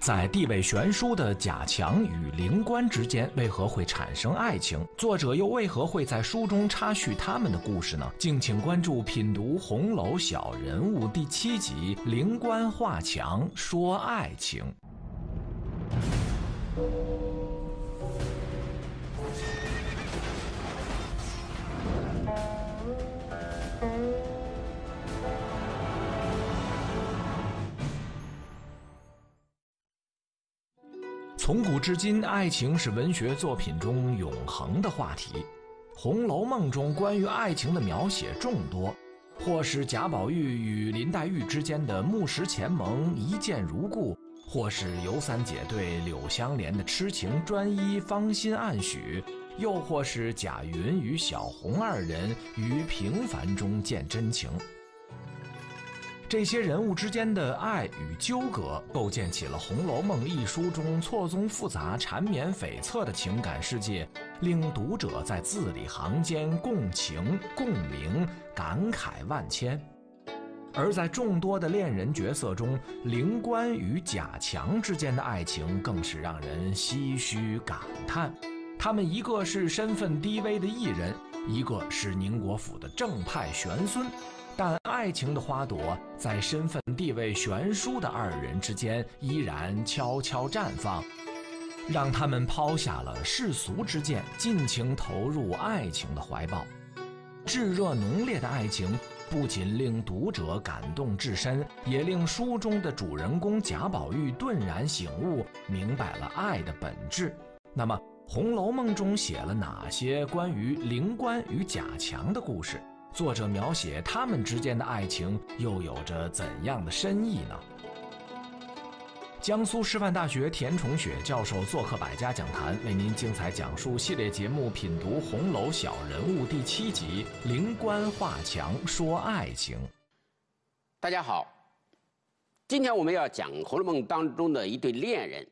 在地位悬殊的贾强与灵官之间，为何会产生爱情？作者又为何会在书中插叙他们的故事呢？敬请关注《品读红楼小人物》第七集《灵官画强说爱情》。从古至今，爱情是文学作品中永恒的话题。《红楼梦》中关于爱情的描写众多，或是贾宝玉与林黛玉之间的木石前盟、一见如故，或是尤三姐对柳湘莲的痴情专一、芳心暗许，又或是贾云与小红二人于平凡中见真情。这些人物之间的爱与纠葛，构建起了《红楼梦》一书中错综复杂、缠绵悱恻的情感世界，令读者在字里行间共情共鸣，感慨万千。而在众多的恋人角色中，灵官与贾强之间的爱情更是让人唏嘘感叹。他们一个是身份低微的艺人，一个是宁国府的正派玄孙。但爱情的花朵在身份地位悬殊的二人之间依然悄悄绽放，让他们抛下了世俗之见，尽情投入爱情的怀抱。炙热浓烈的爱情不仅令读者感动至深，也令书中的主人公贾宝玉顿然醒悟，明白了爱的本质。那么，《红楼梦》中写了哪些关于灵官与贾强的故事？作者描写他们之间的爱情，又有着怎样的深意呢？江苏师范大学田崇雪教授做客百家讲坛，为您精彩讲述系列节目《品读红楼小人物》第七集《灵官画墙说爱情》。大家好，今天我们要讲《红楼梦》当中的一对恋人，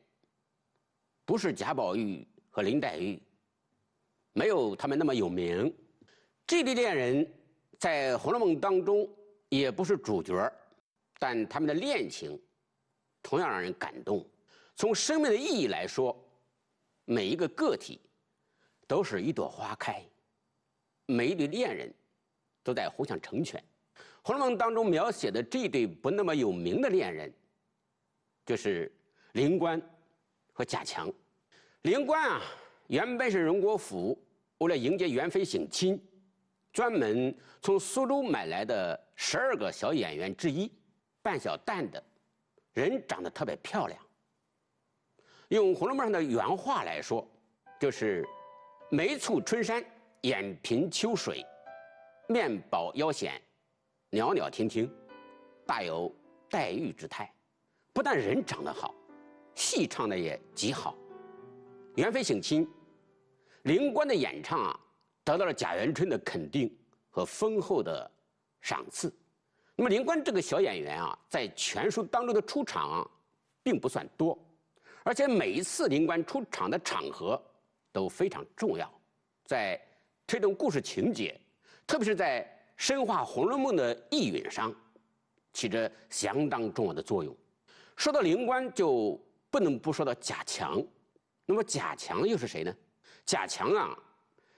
不是贾宝玉和林黛玉，没有他们那么有名，这对恋人。在《红楼梦》当中，也不是主角，但他们的恋情同样让人感动。从生命的意义来说，每一个个体都是一朵花开，每一对恋人都在互相成全。《红楼梦》当中描写的这对不那么有名的恋人，就是林冠和贾强。林冠啊，原本是荣国府为了迎接元妃省亲。专门从苏州买来的十二个小演员之一，扮小旦的，人长得特别漂亮。用《红楼梦》上的原话来说，就是“眉蹙春山，眼颦秋水，面饱腰显，袅袅婷婷，大有黛玉之态”。不但人长得好，戏唱的也极好。元妃省亲，灵官的演唱啊。得到了贾元春的肯定和丰厚的赏赐。那么林官这个小演员啊，在全书当中的出场并不算多，而且每一次林官出场的场合都非常重要，在推动故事情节，特别是在深化《红楼梦》的意蕴上，起着相当重要的作用。说到林官，就不能不说到贾强。那么贾强又是谁呢？贾强啊。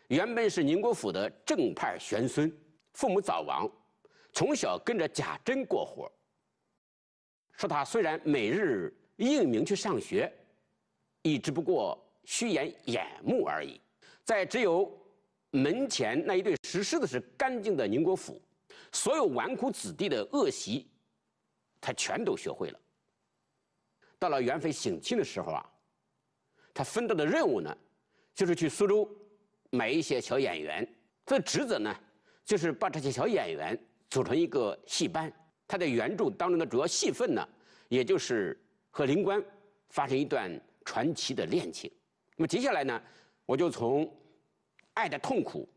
原本是宁国府的正派玄孙，父母早亡，从小跟着贾珍过活。说他虽然每日应名去上学，亦只不过虚掩掩目而已。在只有门前那一对石狮子是干净的宁国府，所有纨绔子弟的恶习，他全都学会了。到了元妃省亲的时候啊，他分到的任务呢，就是去苏州。买一些小演员，这的职责呢，就是把这些小演员组成一个戏班。他的原著当中的主要戏份呢，也就是和灵官发生一段传奇的恋情。那么接下来呢，我就从爱的痛苦、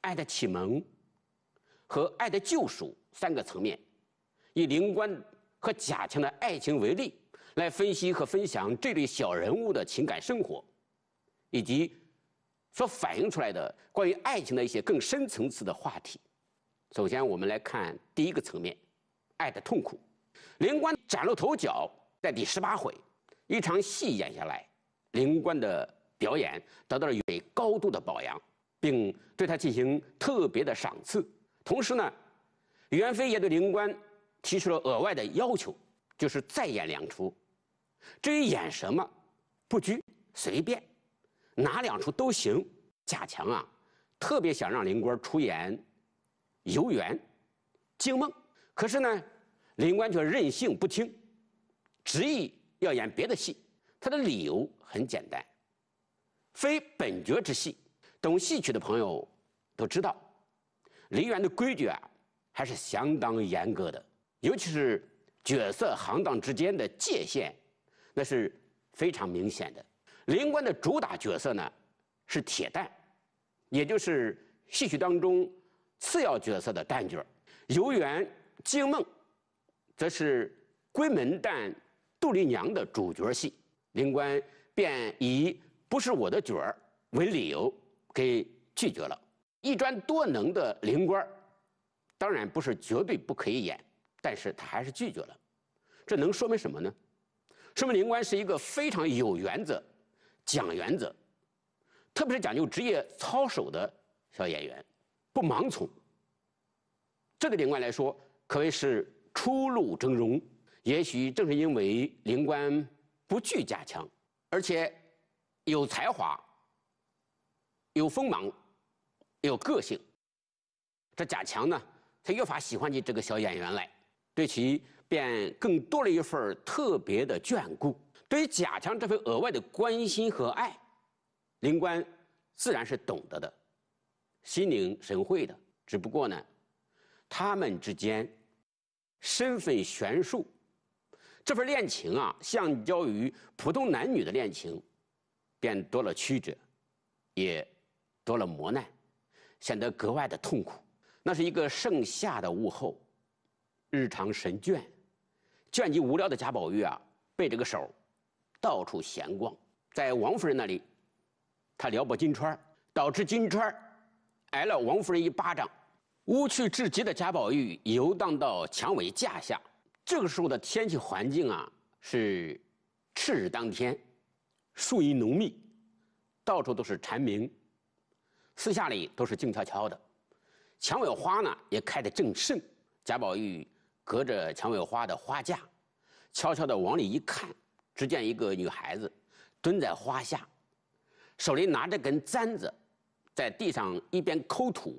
爱的启蒙和爱的救赎三个层面，以灵官和贾强的爱情为例，来分析和分享这类小人物的情感生活，以及。所反映出来的关于爱情的一些更深层次的话题。首先，我们来看第一个层面，爱的痛苦。灵官崭露头角在第十八回，一场戏演下来，灵官的表演得到了袁飞高度的褒扬，并对他进行特别的赏赐。同时呢，袁飞也对灵官提出了额外的要求，就是再演两出。至于演什么，不拘随便。哪两出都行，贾强啊，特别想让林官出演《游园惊梦》，可是呢，林官却任性不听，执意要演别的戏。他的理由很简单，非本角之戏。懂戏曲的朋友都知道，梨园的规矩啊，还是相当严格的，尤其是角色行当之间的界限，那是非常明显的。灵官的主打角色呢，是铁蛋，也就是戏曲当中次要角色的旦角。游园惊梦，则是闺门旦杜丽娘的主角戏。灵官便以不是我的角儿为理由给拒绝了。一专多能的灵官，当然不是绝对不可以演，但是他还是拒绝了。这能说明什么呢？说明灵官是一个非常有原则。讲原则，特别是讲究职业操守的小演员，不盲从。这个灵官来说可谓是初露峥嵘。也许正是因为灵官不惧贾强，而且有才华、有锋芒、有个性，这贾强呢，他越发喜欢起这个小演员来，对其便更多了一份特别的眷顾。对于贾蔷这份额外的关心和爱，林官自然是懂得的，心领神会的。只不过呢，他们之间身份悬殊，这份恋情啊，相较于普通男女的恋情，便多了曲折，也多了磨难，显得格外的痛苦。那是一个盛夏的午后，日常神倦、倦极无聊的贾宝玉啊，背着手。到处闲逛，在王夫人那里，他撩拨金钏儿，导致金钏儿挨了王夫人一巴掌。无趣至极的贾宝玉游荡到蔷薇架下，这个时候的天气环境啊是赤日当天，树荫浓密，到处都是蝉鸣，四下里都是静悄悄的。蔷薇花呢也开得正盛，贾宝玉隔着蔷薇花的花架，悄悄地往里一看。只见一个女孩子蹲在花下，手里拿着根簪子，在地上一边抠土，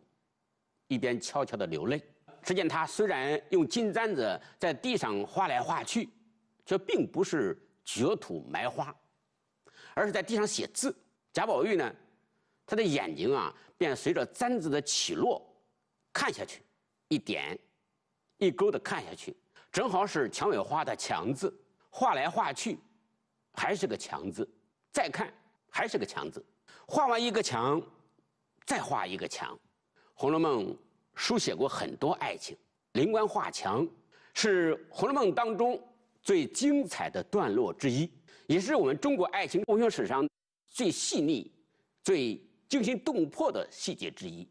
一边悄悄地流泪。只见她虽然用金簪子在地上画来画去，却并不是掘土埋花，而是在地上写字。贾宝玉呢，他的眼睛啊，便随着簪子的起落看下去，一点一勾地看下去，正好是蔷薇花的“蔷”字，画来画去。还是个强字，再看还是个强字。画完一个墙，再画一个墙。《红楼梦》书写过很多爱情，灵官画墙是《红楼梦》当中最精彩的段落之一，也是我们中国爱情文学史上最细腻、最惊心动魄的细节之一。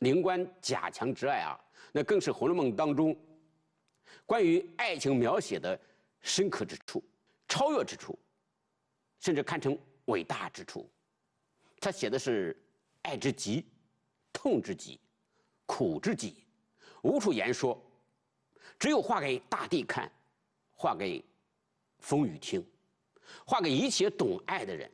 灵官假墙之爱啊，那更是《红楼梦》当中关于爱情描写的深刻之处、超越之处。甚至堪称伟大之处，他写的是爱之极、痛之极、苦之极，无处言说，只有画给大地看，画给风雨听，画给一切懂爱的人。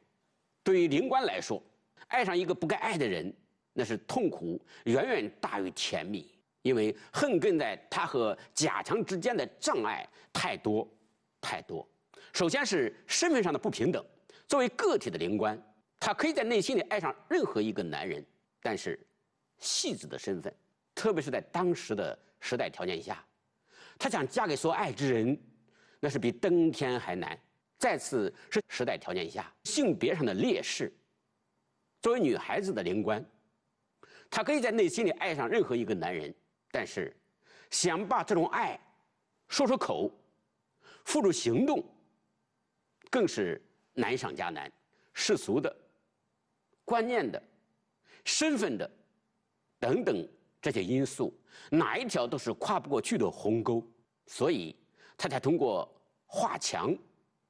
对于灵官来说，爱上一个不该爱的人，那是痛苦远远大于甜蜜，因为横亘在他和贾强之间的障碍太多，太多。首先是身份上的不平等。作为个体的灵官，她可以在内心里爱上任何一个男人，但是，戏子的身份，特别是在当时的时代条件下，她想嫁给所爱之人，那是比登天还难。再次是时代条件下性别上的劣势。作为女孩子的灵官，她可以在内心里爱上任何一个男人，但是，想把这种爱，说出口，付诸行动，更是。难上加难，世俗的、观念的、身份的等等这些因素，哪一条都是跨不过去的鸿沟，所以他才通过画墙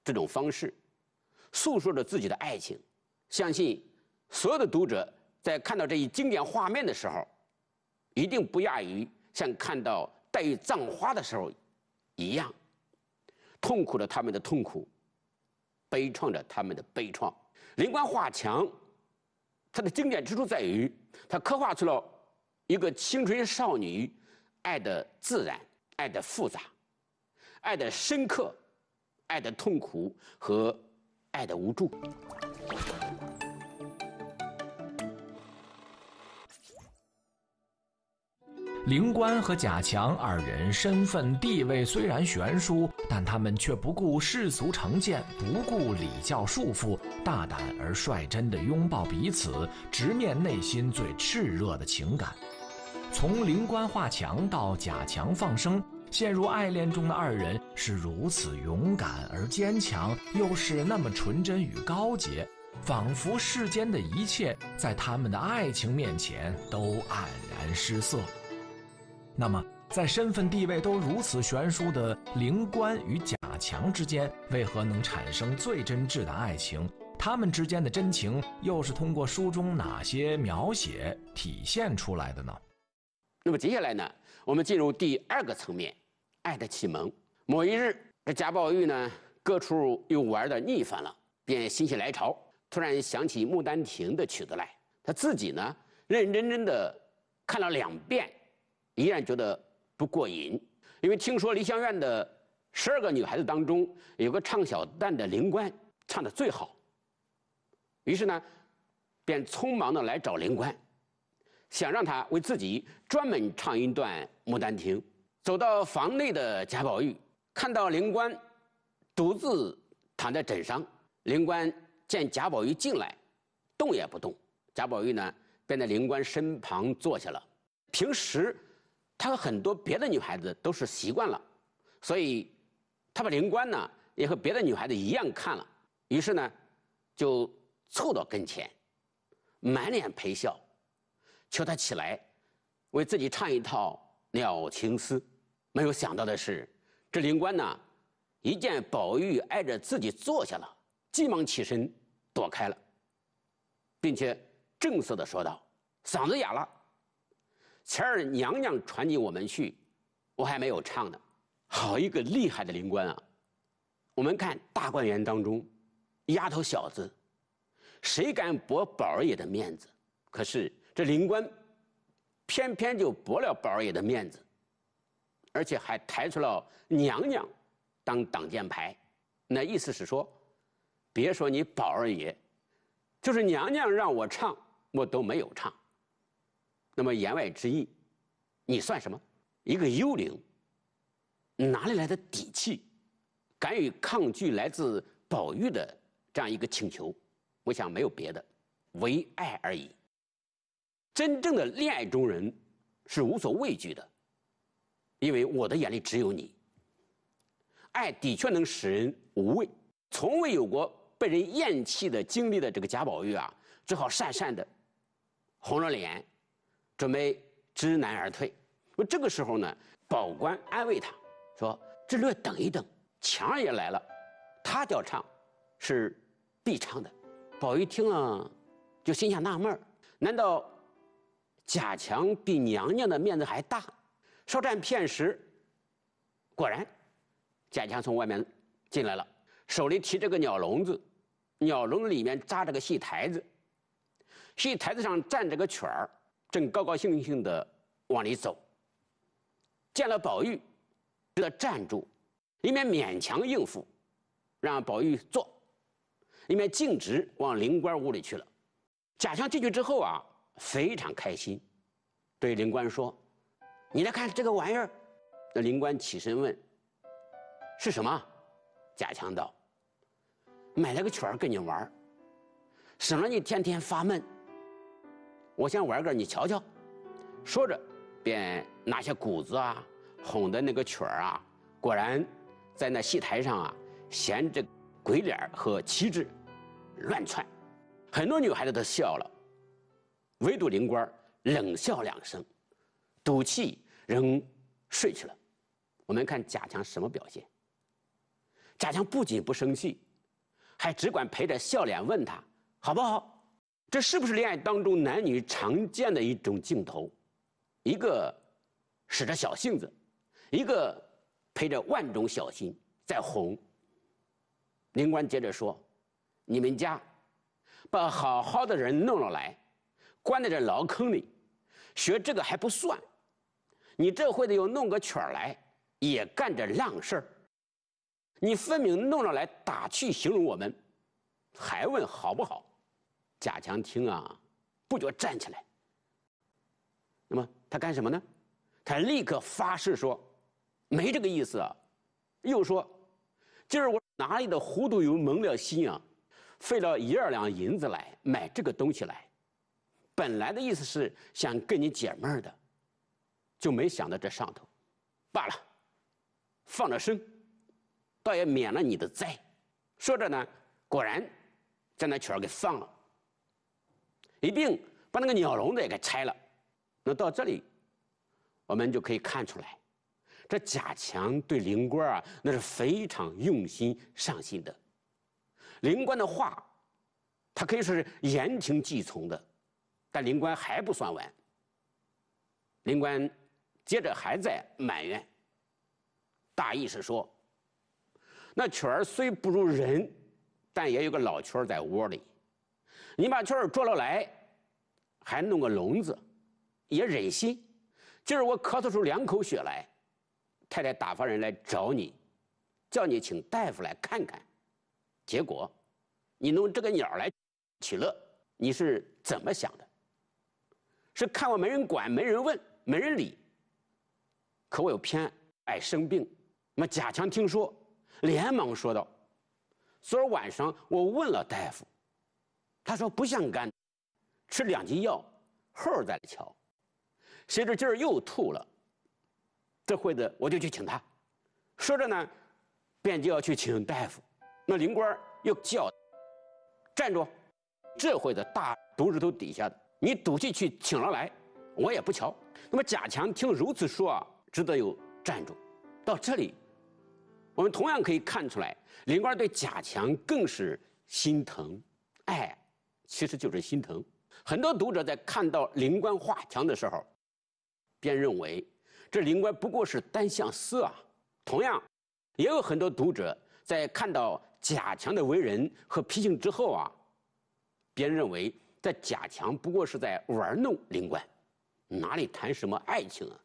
这种方式诉说着自己的爱情。相信所有的读者在看到这一经典画面的时候，一定不亚于像看到黛玉葬花的时候一样，痛苦了他们的痛苦。悲怆着他们的悲怆。灵光画墙，他的经典之处在于，他刻画出了一个青春少女，爱的自然，爱的复杂，爱的深刻，爱的痛苦和爱的无助。灵官和贾强二人身份地位虽然悬殊，但他们却不顾世俗成见，不顾礼教束缚，大胆而率真的拥抱彼此，直面内心最炽热的情感。从灵官画墙到贾强放生，陷入爱恋中的二人是如此勇敢而坚强，又是那么纯真与高洁，仿佛世间的一切在他们的爱情面前都黯然失色。那么，在身份地位都如此悬殊的灵官与贾强之间，为何能产生最真挚的爱情？他们之间的真情又是通过书中哪些描写体现出来的呢？那么接下来呢？我们进入第二个层面，爱的启蒙。某一日，这贾宝玉呢，各处又玩的腻烦了，便心血来潮，突然想起《牡丹亭》的曲子来。他自己呢，认认真真的看了两遍。依然觉得不过瘾，因为听说梨香院的十二个女孩子当中，有个唱小旦的灵官唱的最好。于是呢，便匆忙的来找灵官，想让他为自己专门唱一段《牡丹亭》。走到房内的贾宝玉，看到灵官独自躺在枕上。灵官见贾宝玉进来，动也不动。贾宝玉呢，便在灵官身旁坐下了。平时。他和很多别的女孩子都是习惯了，所以他把灵官呢也和别的女孩子一样看了，于是呢就凑到跟前，满脸陪笑，求他起来为自己唱一套《鸟情诗》。没有想到的是，这灵官呢一见宝玉挨着自己坐下了，急忙起身躲开了，并且正色的说道：“嗓子哑了。”前儿娘娘传进我们去，我还没有唱呢。好一个厉害的灵官啊！我们看大观园当中，丫头小子，谁敢驳宝儿爷的面子？可是这灵官，偏偏就驳了宝儿爷的面子，而且还抬出了娘娘当挡箭牌。那意思是说，别说你宝儿爷，就是娘娘让我唱，我都没有唱。那么言外之意，你算什么？一个幽灵。哪里来的底气，敢于抗拒来自宝玉的这样一个请求？我想没有别的，唯爱而已。真正的恋爱中人，是无所畏惧的，因为我的眼里只有你。爱的确能使人无畏。从未有过被人厌弃的经历的这个贾宝玉啊，只好讪讪的，红了脸。准备知难而退，那这个时候呢，宝官安慰他说：“这略等一等，强儿也来了，他调唱，是必唱的。”宝玉听了，就心下纳闷难道贾强比娘娘的面子还大？”稍占片时，果然贾强从外面进来了，手里提着个鸟笼子，鸟笼子里面扎着个戏台子，戏台子上站着个曲儿。正高高兴兴地往里走，见了宝玉，只得站住，一面勉强应付，让宝玉坐，一面径直往灵官屋里去了。贾蔷进去之后啊，非常开心，对灵官说：“你来看这个玩意儿。”那灵官起身问：“是什么？”贾强道：“买了个曲儿跟你玩，省了你天天发闷。”我先玩个，你瞧瞧。说着，便拿下鼓子啊，哄的那个曲儿啊，果然在那戏台上啊，衔着鬼脸和旗帜，乱窜。很多女孩子都笑了，唯独灵官冷笑两声，赌气仍睡去了。我们看贾强什么表现？贾强不仅不生气，还只管陪着笑脸问他好不好。这是不是恋爱当中男女常见的一种镜头？一个使着小性子，一个陪着万种小心在哄。林官接着说：“你们家把好好的人弄了来，关在这牢坑里，学这个还不算，你这会子又弄个曲儿来，也干着浪事儿。你分明弄了来打趣形容我们，还问好不好？”贾强听啊，不觉站起来。那么他干什么呢？他立刻发誓说：“没这个意思。”啊，又说：“今儿我哪里的糊涂油蒙了心啊？费了一二两银子来买这个东西来，本来的意思是想跟你解闷的，就没想到这上头。罢了，放了生，倒也免了你的灾。”说着呢，果然将那曲儿给放了。一并把那个鸟笼子也给拆了，那到这里，我们就可以看出来，这贾强对灵官啊那是非常用心上心的。灵官的话，他可以说是言听计从的，但灵官还不算完。灵官接着还在埋怨，大意是说，那曲儿虽不如人，但也有个老曲儿在窝里。你把雀儿捉了来，还弄个笼子，也忍心。今儿我咳嗽出两口血来，太太打发人来找你，叫你请大夫来看看。结果，你弄这个鸟来取乐，你是怎么想的？是看我没人管、没人问、没人理。可我又偏爱生病。那贾强听说，连忙说道：“昨儿晚上我问了大夫。”他说不像肝，吃两斤药，后儿再来瞧。谁知今儿又吐了，这会子我就去请他。说着呢，便就要去请大夫。那灵官又叫：“站住！”这会子大毒指头底下的你赌气去请了来，我也不瞧。那么贾强听如此说啊，只得又站住。到这里，我们同样可以看出来，灵官对贾强更是心疼，哎。其实就是心疼。很多读者在看到灵官画墙的时候，便认为这灵官不过是单相思啊。同样，也有很多读者在看到贾强的为人和脾性之后啊，便认为在贾强不过是在玩弄灵官，哪里谈什么爱情啊？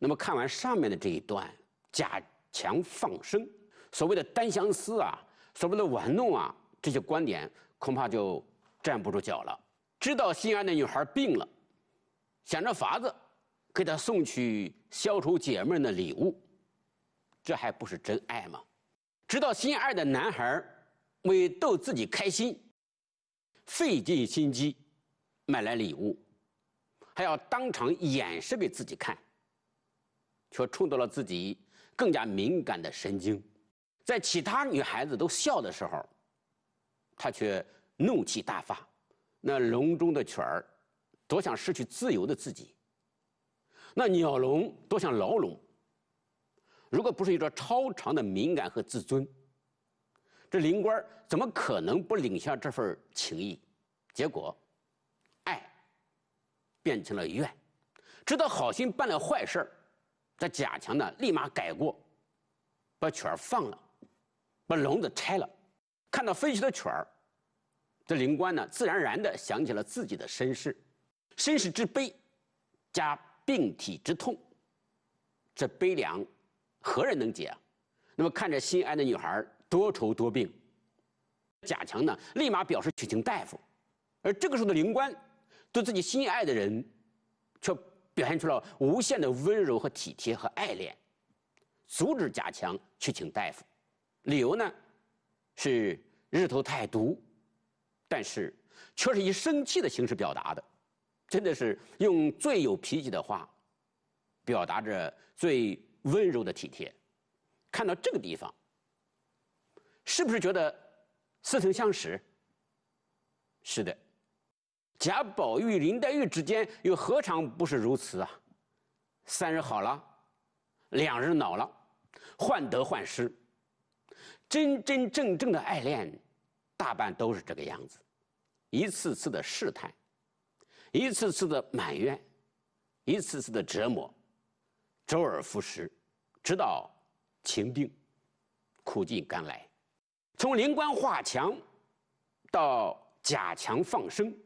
那么看完上面的这一段，贾强放生，所谓的单相思啊，所谓的玩弄啊，这些观点恐怕就。站不住脚了，知道心爱的女孩病了，想着法子给她送去消除姐妹的礼物，这还不是真爱吗？知道心爱的男孩为逗自己开心，费尽心机买来礼物，还要当场演示给自己看，却触动了自己更加敏感的神经，在其他女孩子都笑的时候，他却。怒气大发，那笼中的犬儿，多想失去自由的自己。那鸟笼多想牢笼。如果不是有着超长的敏感和自尊，这灵官怎么可能不领下这份情谊？结果，爱变成了怨，知道好心办了坏事儿。这贾强呢，立马改过，把犬儿放了，把笼子拆了，看到飞起的犬儿。这灵官呢，自然而然的想起了自己的身世，身世之悲，加病体之痛，这悲凉，何人能解？啊？那么看着心爱的女孩多愁多病，贾强呢，立马表示去请大夫。而这个时候的灵官，对自己心爱的人，却表现出了无限的温柔和体贴和爱恋，阻止贾强去请大夫，理由呢，是日头太毒。但是，却是以生气的形式表达的，真的是用最有脾气的话，表达着最温柔的体贴。看到这个地方，是不是觉得似曾相识？是的，贾宝玉、林黛玉之间又何尝不是如此啊？三日好了，两日恼了，患得患失，真真正正的爱恋。大半都是这个样子，一次次的试探，一次次的埋怨，一次次的折磨，周而复始，直到情定，苦尽甘来。从灵官画墙到假强放生，《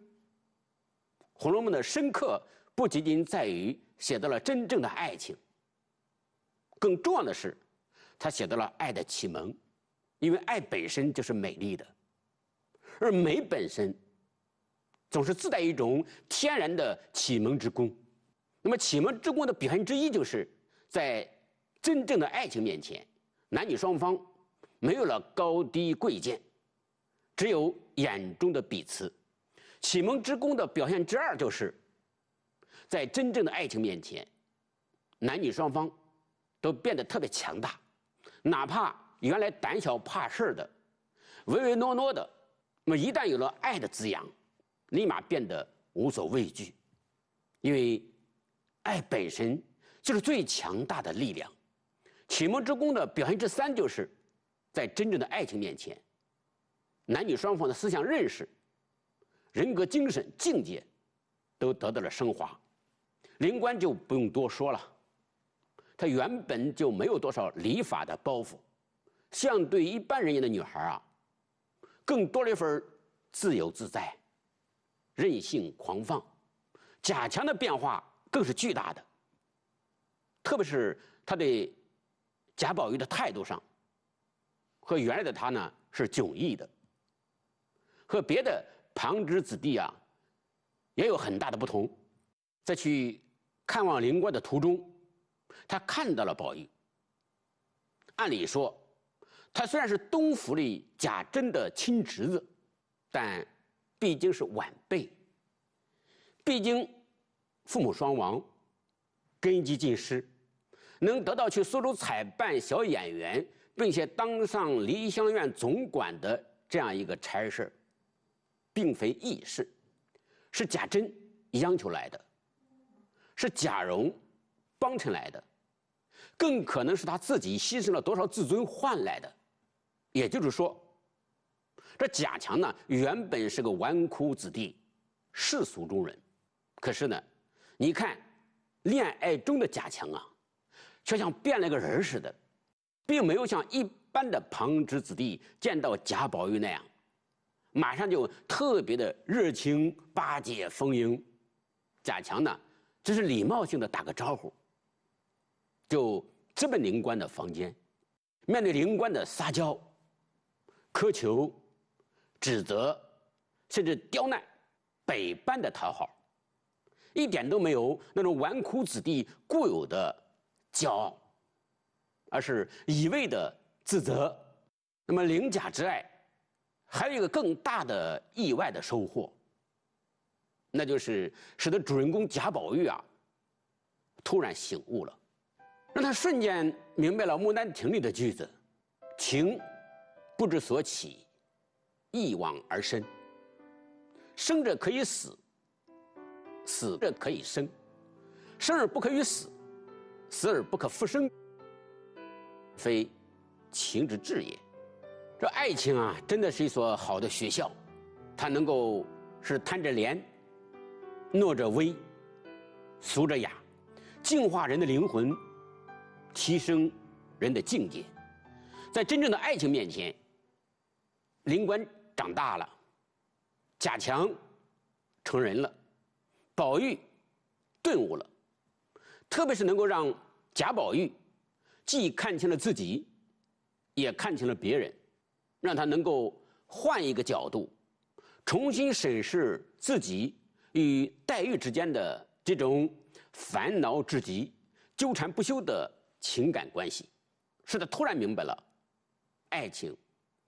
红楼梦》的深刻不仅仅在于写到了真正的爱情，更重要的是，他写到了爱的启蒙，因为爱本身就是美丽的。而美本身，总是自带一种天然的启蒙之功。那么，启蒙之功的表现之一，就是在真正的爱情面前，男女双方没有了高低贵贱，只有眼中的彼此。启蒙之功的表现之二，就是在真正的爱情面前，男女双方都变得特别强大，哪怕原来胆小怕事儿的、唯唯诺诺的。那么一旦有了爱的滋养，立马变得无所畏惧，因为爱本身就是最强大的力量。启蒙之功的表现之三就是，在真正的爱情面前，男女双方的思想认识、人格精神境界都得到了升华。灵官就不用多说了，他原本就没有多少礼法的包袱，相对一般人家的女孩啊。更多了一份自由自在、任性狂放，贾强的变化更是巨大的。特别是他对贾宝玉的态度上，和原来的他呢是迥异的，和别的旁支子弟啊也有很大的不同。在去看望灵官的途中，他看到了宝玉。按理说，他虽然是东府里贾珍的亲侄子，但毕竟是晚辈，毕竟父母双亡，根基尽失，能得到去苏州采办小演员，并且当上梨香院总管的这样一个差事并非易事，是贾珍央求来的，是贾蓉帮衬来的，更可能是他自己牺牲了多少自尊换来的。也就是说，这贾强呢，原本是个纨绔子弟，世俗中人，可是呢，你看，恋爱中的贾强啊，却像变了个人似的，并没有像一般的旁支子弟见到贾宝玉那样，马上就特别的热情巴结逢迎。贾强呢，只是礼貌性的打个招呼，就直奔灵官的房间，面对灵官的撒娇。苛求、指责，甚至刁难，百般的讨好，一点都没有那种纨绔子弟固有的骄傲，而是一味的自责。那么，灵甲之爱，还有一个更大的意外的收获，那就是使得主人公贾宝玉啊，突然醒悟了，让他瞬间明白了《牡丹亭》里的句子：“情”。不知所起，一往而深。生者可以死，死者可以生，生而不可与死，死而不可复生，非情之至也。这爱情啊，真的是一所好的学校，它能够是贪着廉，懦着威，俗着雅，净化人的灵魂，提升人的境界，在真正的爱情面前。林官长大了，贾强成人了，宝玉顿悟了，特别是能够让贾宝玉既看清了自己，也看清了别人，让他能够换一个角度，重新审视自己与黛玉之间的这种烦恼至极、纠缠不休的情感关系，使他突然明白了爱情。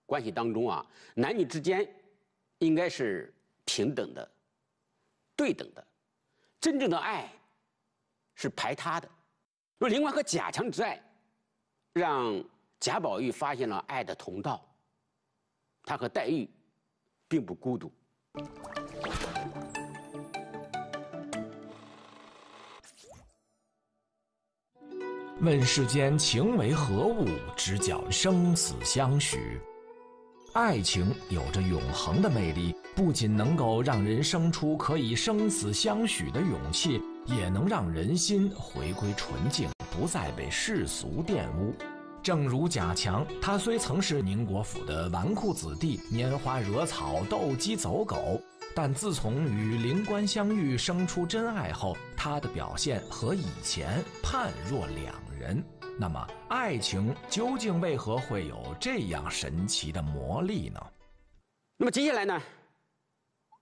关系当中啊，男女之间应该是平等的、对等的。真正的爱是排他的。若林冠和贾强之爱，让贾宝玉发现了爱的同道。他和黛玉并不孤独。问世间情为何物，直叫生死相许。爱情有着永恒的魅力，不仅能够让人生出可以生死相许的勇气，也能让人心回归纯净，不再被世俗玷污。正如贾强，他虽曾是宁国府的纨绔子弟，拈花惹草、斗鸡走狗，但自从与灵官相遇、生出真爱后，他的表现和以前判若两人。那么，爱情究竟为何会有这样神奇的魔力呢？那么接下来呢？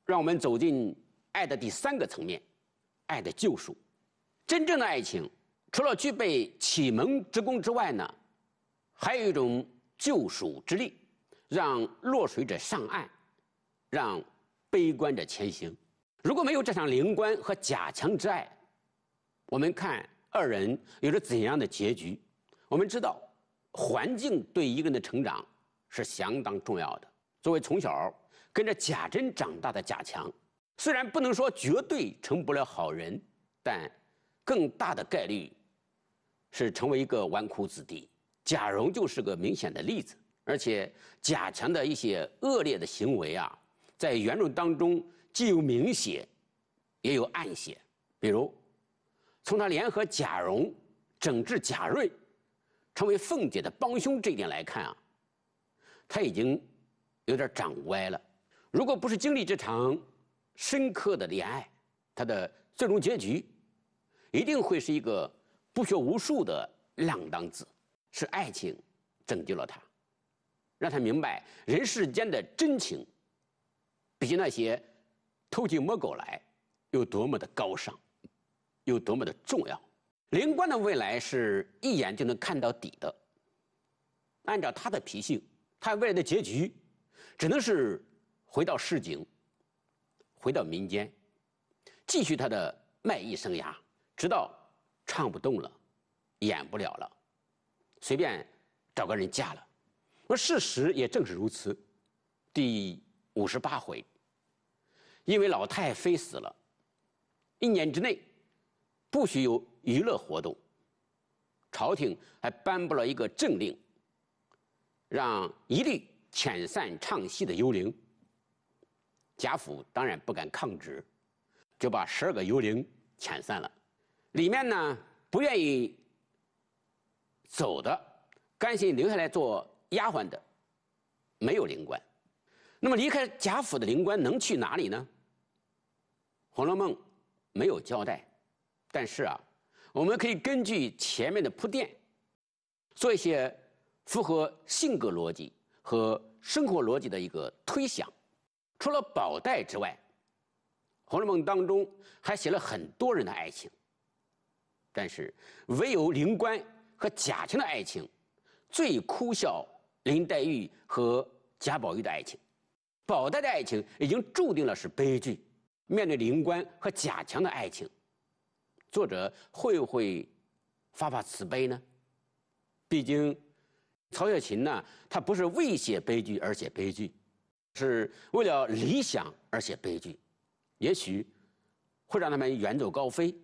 让我们走进爱的第三个层面，爱的救赎。真正的爱情除了具备启蒙之功之外呢，还有一种救赎之力，让落水者上岸，让悲观者前行。如果没有这场灵官和假强之爱，我们看二人有着怎样的结局？我们知道，环境对一个人的成长是相当重要的。作为从小跟着贾珍长大的贾强，虽然不能说绝对成不了好人，但更大的概率是成为一个纨绔子弟。贾蓉就是个明显的例子。而且贾强的一些恶劣的行为啊，在原著当中既有明写，也有暗写。比如，从他联合贾蓉整治贾瑞。成为凤姐的帮凶这一点来看啊，他已经有点长歪了。如果不是经历这场深刻的恋爱，他的最终结局一定会是一个不学无术的浪荡子。是爱情拯救了他，让他明白人世间的真情，比起那些偷鸡摸狗来，有多么的高尚，有多么的重要。灵官的未来是一眼就能看到底的。按照他的脾性，他未来的结局只能是回到市井，回到民间，继续他的卖艺生涯，直到唱不动了，演不了了，随便找个人嫁了。而事实也正是如此。第五十八回，因为老太妃死了，一年之内不许有。娱乐活动，朝廷还颁布了一个政令，让一律遣散唱戏的幽灵。贾府当然不敢抗旨，就把十二个幽灵遣散了。里面呢，不愿意走的，甘心留下来做丫鬟的，没有灵官。那么离开贾府的灵官能去哪里呢？《红楼梦》没有交代，但是啊。我们可以根据前面的铺垫，做一些符合性格逻辑和生活逻辑的一个推想。除了宝黛之外，《红楼梦》当中还写了很多人的爱情，但是唯有林官和贾蔷的爱情最哭笑。林黛玉和贾宝玉的爱情，宝黛的爱情已经注定了是悲剧。面对林官和贾强的爱情。作者会不会发发慈悲呢？毕竟曹雪芹呢，他不是为写悲剧而写悲剧，是为了理想而写悲剧。也许会让他们远走高飞，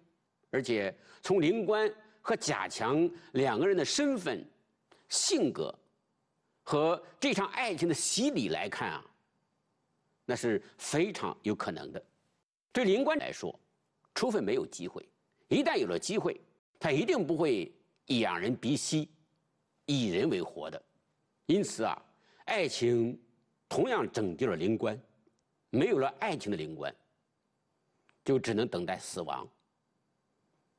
而且从林官和贾强两个人的身份、性格和这场爱情的洗礼来看啊，那是非常有可能的。对林官来说，除非没有机会。一旦有了机会，他一定不会仰人鼻息，以人为活的。因此啊，爱情同样拯救了灵官。没有了爱情的灵官，就只能等待死亡。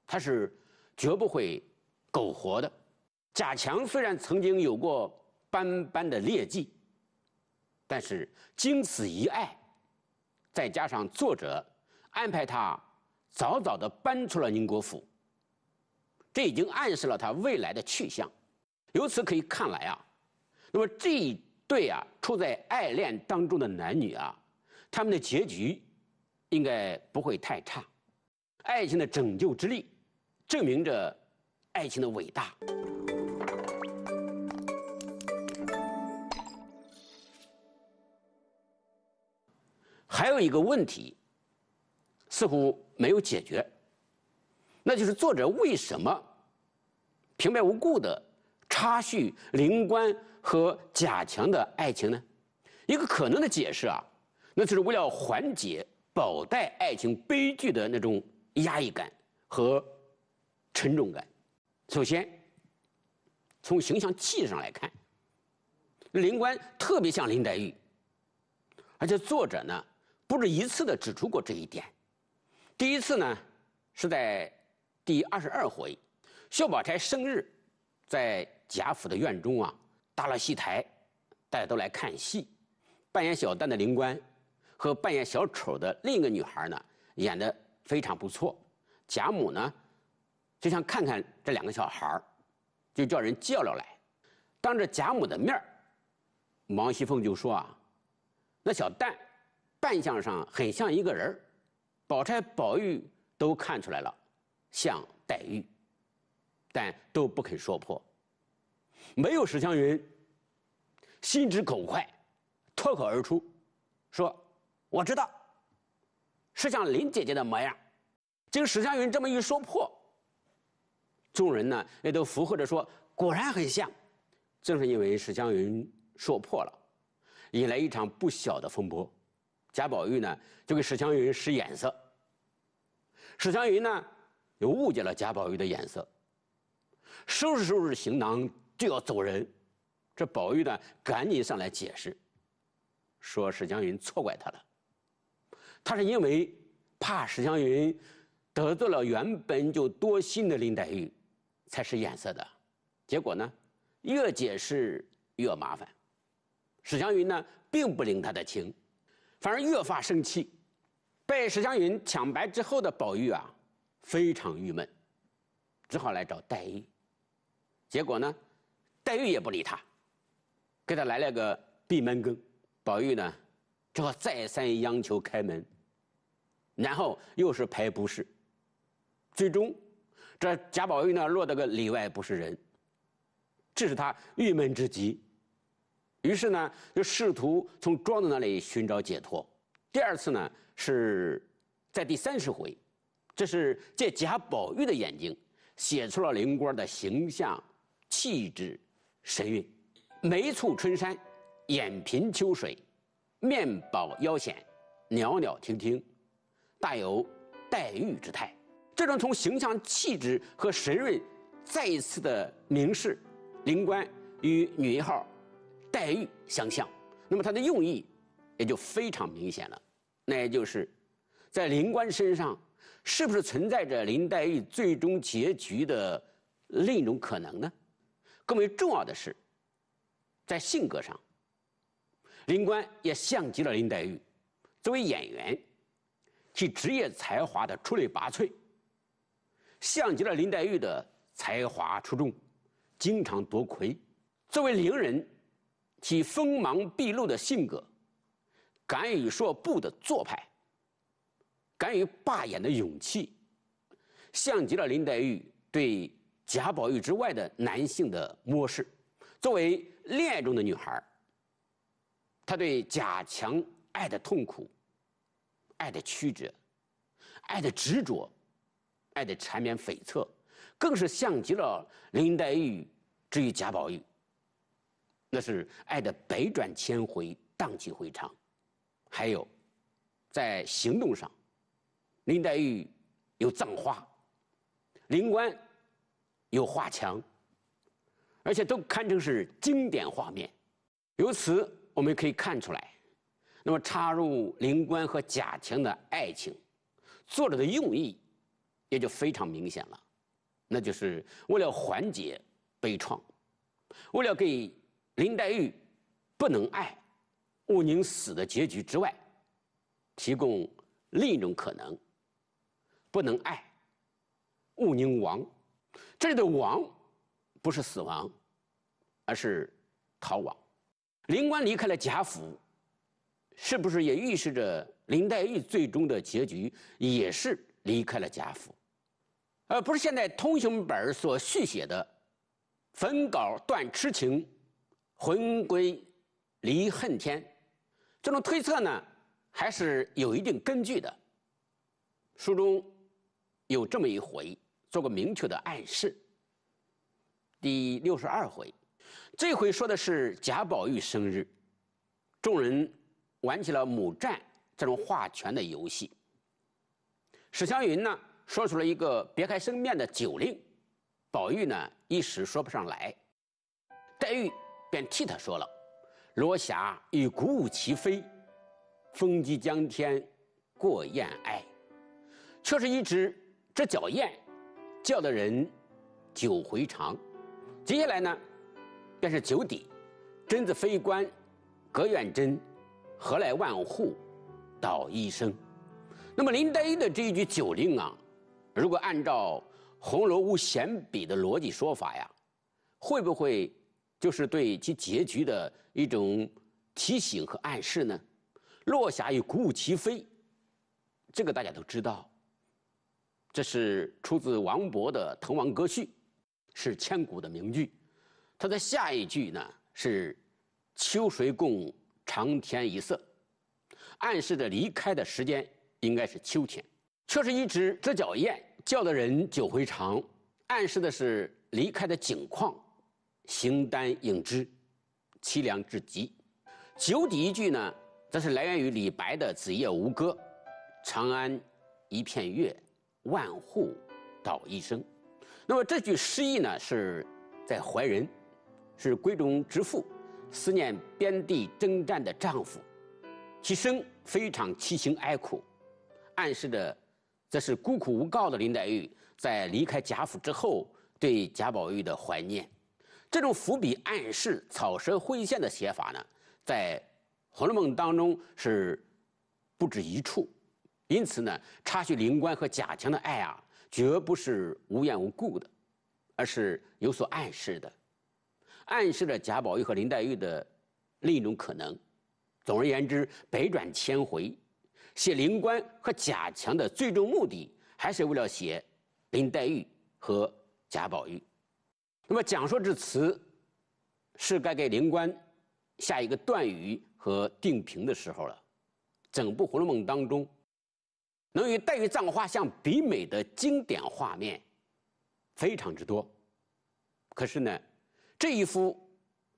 他是绝不会苟活的。贾强虽然曾经有过斑斑的劣迹，但是经此一爱，再加上作者安排他。早早的搬出了宁国府，这已经暗示了他未来的去向。由此可以看来啊，那么这一对啊处在爱恋当中的男女啊，他们的结局应该不会太差。爱情的拯救之力，证明着爱情的伟大。还有一个问题。似乎没有解决，那就是作者为什么平白无故的插叙林官和贾强的爱情呢？一个可能的解释啊，那就是为了缓解宝黛爱情悲剧的那种压抑感和沉重感。首先，从形象气质上来看，林官特别像林黛玉，而且作者呢不止一次的指出过这一点。第一次呢，是在第二十二回，薛宝钗生日，在贾府的院中啊搭了戏台，大家都来看戏，扮演小旦的灵官和扮演小丑的另一个女孩呢演的非常不错。贾母呢就想看看这两个小孩就叫人叫了来，当着贾母的面王熙凤就说啊，那小旦扮相上很像一个人儿。宝钗、宝玉都看出来了，像黛玉，但都不肯说破。没有史湘云，心直口快，脱口而出，说：“我知道，是像林姐姐的模样。”经史湘云这么一说破，众人呢也都附和着说：“果然很像。”正是因为史湘云说破了，引来一场不小的风波。贾宝玉呢，就给史湘云使眼色。史湘云呢，又误解了贾宝玉的眼色，收拾收拾行囊就要走人。这宝玉呢，赶紧上来解释，说史湘云错怪他了。他是因为怕史湘云得罪了原本就多心的林黛玉，才使眼色的。结果呢，越解释越麻烦。史湘云呢，并不领他的情。反而越发生气，被史湘云抢白之后的宝玉啊，非常郁闷，只好来找黛玉。结果呢，黛玉也不理他，给他来了个闭门羹。宝玉呢，只好再三央求开门，然后又是排不是，最终这贾宝玉呢，落得个里外不是人，致使他郁闷之极。于是呢，就试图从庄子那里寻找解脱。第二次呢，是在第三十回，这是借贾宝玉的眼睛写出了林官的形象、气质、神韵。眉蹙春山，眼颦秋水，面保腰显，袅袅婷婷，大有黛玉之态。这种从形象、气质和神韵再一次的明示灵官与女一号。黛玉相像，那么他的用意也就非常明显了。那也就是，在林官身上，是不是存在着林黛玉最终结局的另一种可能呢？更为重要的是，在性格上，林官也像极了林黛玉。作为演员，其职业才华的出类拔萃，像极了林黛玉的才华出众，经常夺魁。作为伶人。其锋芒毕露的性格，敢于说不的做派，敢于罢演的勇气，像极了林黛玉对贾宝玉之外的男性的漠视。作为恋爱中的女孩她对贾强爱的痛苦、爱的曲折、爱的执着、爱的缠绵悱恻，更是像极了林黛玉之于贾宝玉。那是爱的百转千回，荡气回肠。还有，在行动上，林黛玉有葬花，灵官有画墙，而且都堪称是经典画面。由此我们可以看出来，那么插入灵官和贾强的爱情，作者的用意也就非常明显了，那就是为了缓解悲怆，为了给。林黛玉不能爱，勿宁死的结局之外，提供另一种可能：不能爱，勿宁亡。这里的“亡”不是死亡，而是逃亡。林官离开了贾府，是不是也预示着林黛玉最终的结局也是离开了贾府，而不是现在通行本所续写的“焚稿断痴情”。魂归，离恨天，这种推测呢，还是有一定根据的。书中，有这么一回，做过明确的暗示。第六十二回，这回说的是贾宝玉生日，众人玩起了母战这种划拳的游戏。史湘云呢，说出了一个别开生面的酒令，宝玉呢一时说不上来，黛玉。便替他说了：“罗霞与鼓舞齐飞，风急江天过雁哀。却是一只只脚雁，叫的人酒回肠。”接下来呢，便是酒底，贞子飞官，隔远贞，何来万户捣衣声？那么林黛玉的这一句酒令啊，如果按照《红楼梦》闲笔的逻辑说法呀，会不会？就是对其结局的一种提醒和暗示呢。落霞与孤鹜齐飞，这个大家都知道。这是出自王勃的《滕王阁序》，是千古的名句。它的下一句呢是“秋水共长天一色”，暗示着离开的时间应该是秋天。却是一只知脚雁，叫的人九回肠，暗示的是离开的景况。形单影只，凄凉至极。九底一句呢，则是来源于李白的《子夜吴歌》：“长安一片月，万户捣衣声。”那么这句诗意呢，是在怀人，是闺中之妇思念边地征战的丈夫，其声非常凄清哀苦，暗示着这是孤苦无告的林黛玉在离开贾府之后对贾宝玉的怀念。这种伏笔暗示、草蛇灰线的写法呢，在《红楼梦》当中是不止一处。因此呢，插叙林官和贾强的爱啊，绝不是无缘无故的，而是有所暗示的，暗示了贾宝玉和林黛玉的另一种可能。总而言之，百转千回，写林官和贾强的最终目的，还是为了写林黛玉和贾宝玉。那么，讲说之词，是该给灵官下一个断语和定评的时候了。整部《红楼梦》当中，能与黛玉葬花相比美的经典画面，非常之多。可是呢，这一幅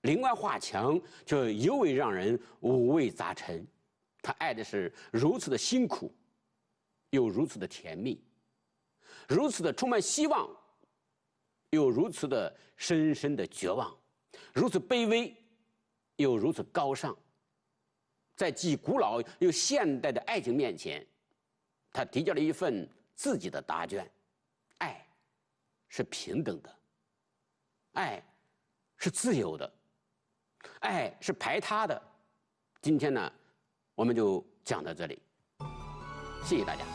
灵官画墙却尤为让人五味杂陈。他爱的是如此的辛苦，又如此的甜蜜，如此的充满希望。有如此的深深的绝望，如此卑微，又如此高尚，在既古老又现代的爱情面前，他提交了一份自己的答卷：，爱是平等的，爱是自由的，爱是排他的。今天呢，我们就讲到这里，谢谢大家。